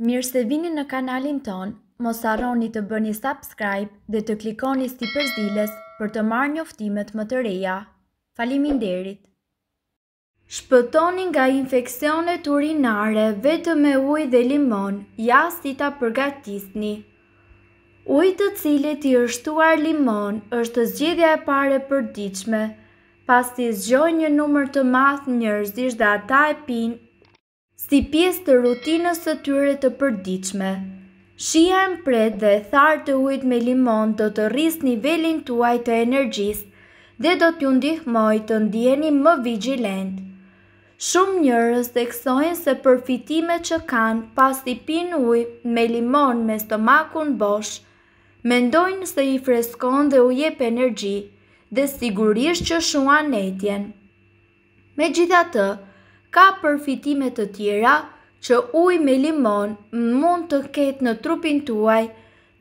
Mirë se vini në kanalin ton, mos arroni të bëni subscribe dhe të klikoni sti përzdiles për të marrë një më të reja. Falimin derit! Shpëtoni nga infekcionet urinare, vetë me uj dhe limon, ja si ta përgatisni. Uj të cilit i ështuar limon është zgjidhja e pare për diqme, pas të zgjoj një numër të math njërës dhe ata e pinë si pjesë të rutinës të tyre të përdiqme. Shia e mpret dhe tharë të ujt me limon do të rris nivelin tuaj të energjisë dhe do t'ju ndihmoj të ndjeni më vigilend. Shumë njërës dhe kësojnë se përfitime që kanë pas t'i pin uj me limon me stomakun bosh, mendojnë se i freskon dhe ujep energji dhe sigurisht që shuan etjen. Me gjitha të, ka përfitime të tjera që uj me limon mund të ketë në trupin tuaj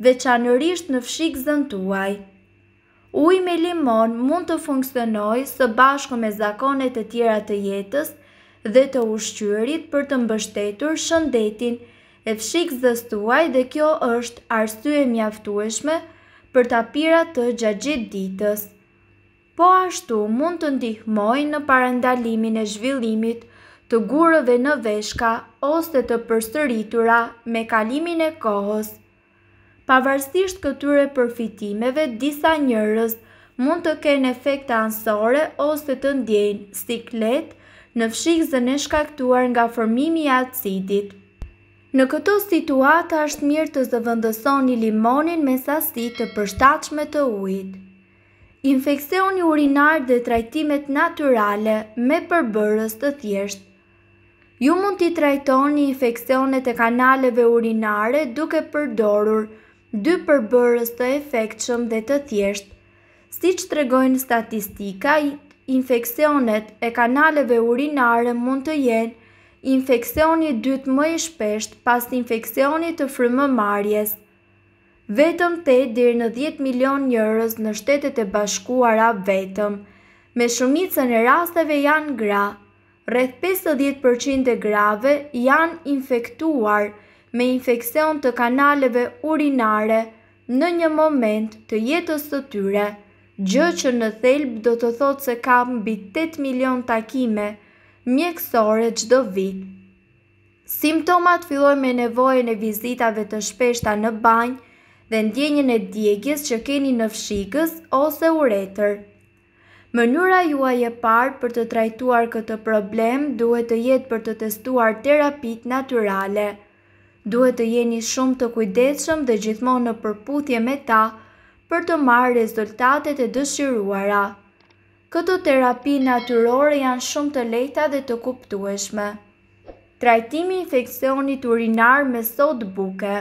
dhe qanërisht në fshik zën tuaj. Uj me limon mund të funksionoj së bashko me zakonet e tjera të jetës dhe të ushqyërit për të mbështetur shëndetin e fshik zës tuaj dhe kjo është arsye mjaftueshme për të apira të gjagjit ditës. Po ashtu mund të ndihmoj në parandalimin e zhvillimit të gurëve në veshka ose të përstëritura me kalimin e kohës. Pavarësisht këtyre përfitimeve, disa njërës mund të kenë efekte ansore ose të ndjenë siklet në fshikë zën e shkaktuar nga formimi acidit. Në këto situata është mirë të zëvëndësoni limonin me sasi të përshtachme të ujtë. Infekcioni urinar dhe trajtimet naturale me përbërës të thjeshtë Ju mund t'i trajtoni infekcionet e kanaleve urinare duke përdorur dy përbërës të efektshëm dhe të thjesht. Si që të regojnë statistika, infekcionet e kanaleve urinare mund të jenë infekcioni dytë më i shpesht pas infekcioni të frymë marjes. Vetëm e dirë në 10 milion njërës në shtetet e bashkuara vetëm, me shumicën e rasteve janë gra, Rreth 50% e grave janë infektuar me infekcion të kanaleve urinare në një moment të jetës të tyre, gjë që në thelb do të thotë se ka mbi 8 milion takime mjekësore çdo vit. Simptomat fillojnë me nevojën e vizitave të shpeshta në banjë dhe ndjenjën e djegjes që keni në fshikës ose uretër. Mënyra juaj e parë për të trajtuar këtë problem duhet të jetë për të testuar terapit naturale. Duhet të jeni shumë të kujdeshëm dhe gjithmonë në përputhje me ta për të marrë rezultatet e dëshiruara. Këto terapi naturore janë shumë të lejta dhe të kuptueshme. Trajtimi infekcionit urinar me sodë buke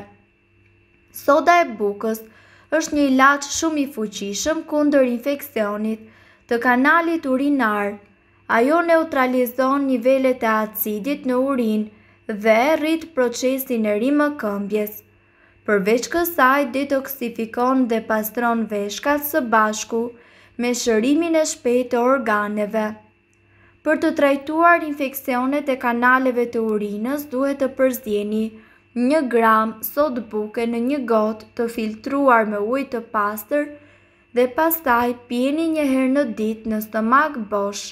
Soda e bukës është një ilaqë shumë i fuqishëm kundër infekcionit, të kanalit urinar. Ajo neutralizon nivellet e acidit në urin dhe rrit procesin e rrimë këmbjes. Përveç kësaj, detoksifikon dhe pastron veshkat së bashku me shërimin e shpejt të organeve. Për të trajtuar infekcionet e kanaleve të urinës, duhet të përzjeni një gram sot buke në një gotë të filtruar me ujtë të pastër dhe pastaj pini një herë në ditë në stomak bosh.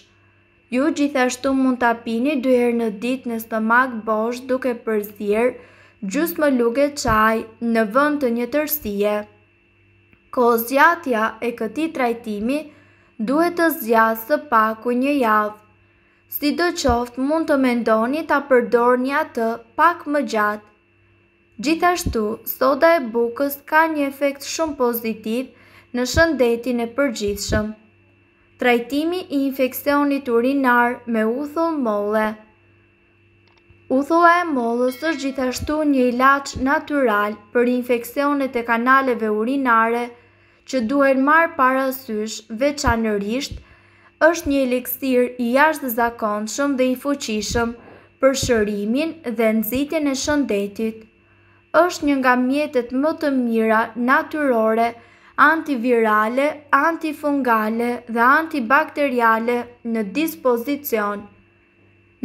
Ju gjithashtu mund të pini dy herë në ditë në stomak bosh duke përzirë gjus më luge qaj në vënd të një tërsie. Ko zjatja e këti trajtimi duhet të zjatë së paku një javë. Si do qoftë mund të mendoni të përdor një atë pak më gjatë. Gjithashtu, soda e bukës ka një efekt shumë pozitiv – në shëndetin e përgjithshëm. Trajtimi i infekcionit urinar me uthull molle. Uthulla e mollës është gjithashtu një ilaç natyral për infeksionet e kanaleve urinare që duhet marë parasysh veçanërisht është një eliksir i jashtë zakonëshëm dhe i fuqishëm për shërimin dhe nëzitin e shëndetit. është një nga mjetet më të mira naturore antivirale, antifungale dhe antibakteriale në dispozicion.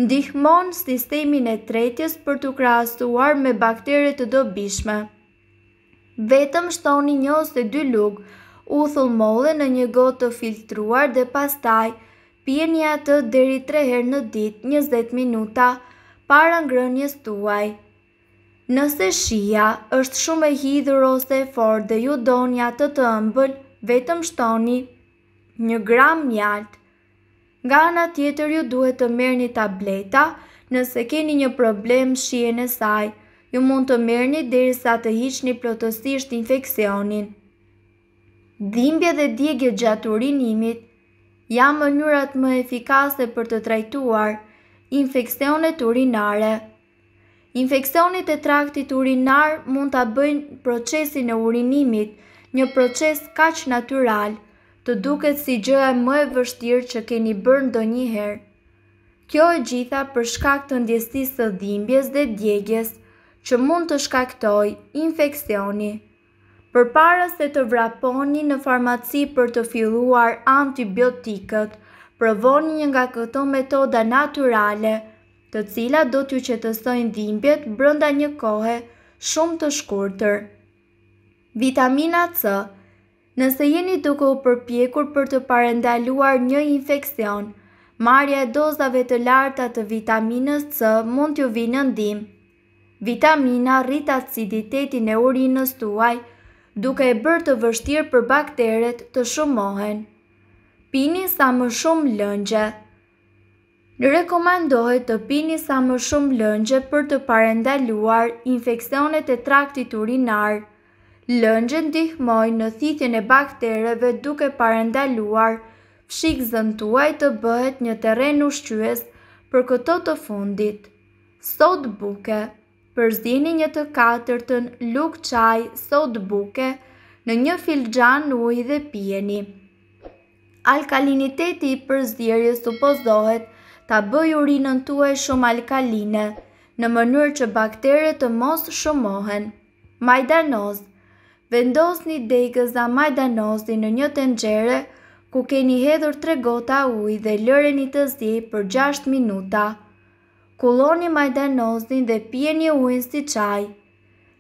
Ndihmon sistemin e tretjes për të krastuar me bakteret të dobishme. Vetëm shtoni një ose dy lugë, u thullmolle në një gotë të filtruar dhe pastaj, pjenja të deri tre herë në ditë 20 minuta para ngrënjës tuaj. Nëse shia është shumë e hidhur ose e fortë dhe ju doni atë të ëmbël, vetëm shtoni 1 gram mjalt. Nga ana tjetër ju duhet të merrni tableta nëse keni një problem shijen e saj. Ju mund të merrni derisa të hiqni plotësisht infeksionin. Dhimbje dhe djegje gjatë urinimit janë mënyrat më efikase për të trajtuar infeksionet urinare. Infekcionit e traktit urinar mund të bëjnë procesin e urinimit një proces kaq natural të duket si gjëja më e vështirë që keni bërë ndo njëherë. Kjo e gjitha për shkak të ndjesisë të dhimbjes dhe djegjes që mund të shkaktoj infekcioni. Për para se të vraponi në farmaci për të filluar antibiotikët, provoni një nga këto metoda naturale – të cila do t'ju qetësojnë dhimbjet brënda një kohë shumë të shkurëtër. Vitamina C Nëse jeni duke u përpjekur për të parendaluar një infekcion, marja e dozave të larta të vitaminës C mund t'ju vinë ndim. Vitamina rrit aciditetin e urinës tuaj, duke e bërë të vështirë për bakteret të shumohen. Pini sa më shumë lëngje. Rekomandohet të pini sa më shumë lëngje për të parendaluar infekcionet e traktit urinar. Lëngje ndihmoj në thithin e baktereve duke parendaluar, fshik zëntuaj të bëhet një teren ushqyës për këto të fundit. Sot buke, përzini një të katërtën lukë qaj sot buke në një filxan ujë dhe pjeni. Alkaliniteti i përzirje supozohet ta bëj urinën tuaj shumë alkaline, në mënyrë që bakteret të mos shumohen. Majdanoz Vendos një degës a majdanozi në një tengjere, ku keni hedhur tre gota uj dhe lëren i të zjej për 6 minuta. Kuloni majdanozin dhe pjeni ujn si qaj.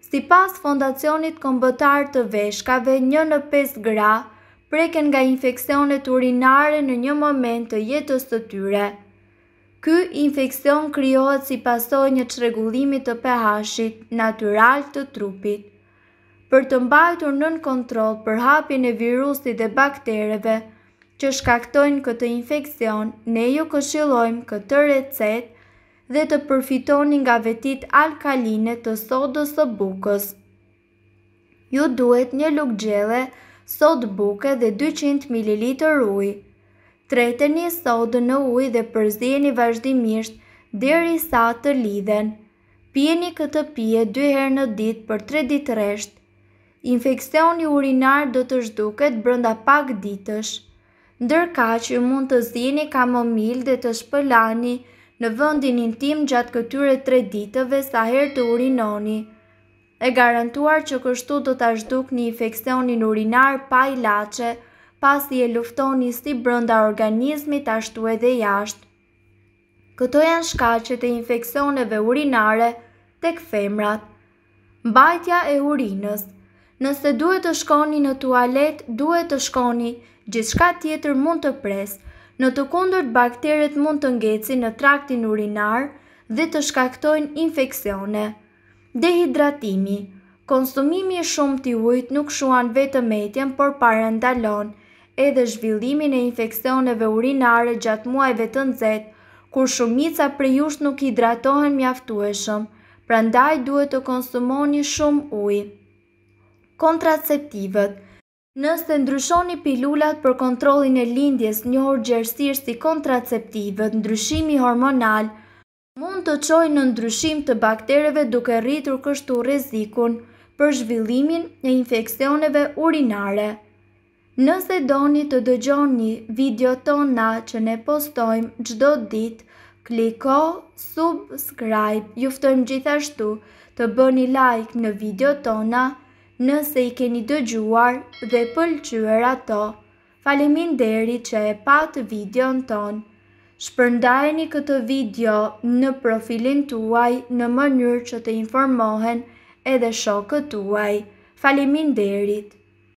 Si pas fondacionit kombëtar të veshkave, një në 5 gra, preken nga infekcionet urinare në një moment të jetës të tyre. Ky infekcion kryohet si pasoj një qregullimit të pH-shit natural të trupit. Për të mbajtur nën kontrol për hapin e virusi dhe baktereve që shkaktojnë këtë infekcion, ne ju këshilojmë këtë recet dhe të përfitoni nga vetit alkaline të sodës së bukës. Ju duhet një lukë gjelle, sodë buke dhe 200 ml ujë treteni sodë në ujë dhe përzieni vazhdimisht dheri sa të lidhen. Pieni këtë pije dy herë në ditë për 3 ditë resht. Infekcioni urinar do të zhduket brënda pak ditësh. Ndërka që mund të zini kamomil dhe të shpëlani në vëndin intim gjatë këtyre 3 ditëve sa herë të urinoni. E garantuar që kështu do të zhduk një infekcionin urinar pa i lache, pasi e luftoni si brënda organizmit ashtu edhe jashtë. Këto janë shkacet e infekcioneve urinare të këfemrat. Mbajtja e urinës Nëse duhet të shkoni në tualet, duhet të shkoni, gjithka tjetër mund të presë, Në të kundërt bakteret mund të ngeci në traktin urinar dhe të shkaktojnë infekcione. Dehidratimi Konsumimi shumë të ujtë nuk shuan vetëmetjen, por parendalon edhe zhvillimin e infekcioneve urinare gjatë muajve të nëzetë, kur shumica për jush nuk hidratohen mjaftueshëm, pra ndaj duhet të konsumoni shumë uj. Kontraceptivët Nëse ndryshoni pilulat për kontrolin e lindjes njohër gjersirë si kontraceptivët, ndryshimi hormonal mund të qoj në ndryshim të baktereve duke rritur kështu rezikun për zhvillimin e infekcioneve urinare. Nëse doni të dëgjoni video tona që ne postojmë gjdo dit, kliko subscribe, juftojmë gjithashtu të bëni like në video tona nëse i keni dëgjuar dhe pëlqyër ato. Falimin deri që e patë video në tonë. Shpërndajeni këtë video në profilin tuaj në mënyrë që të informohen edhe shokët tuaj. Falimin derit!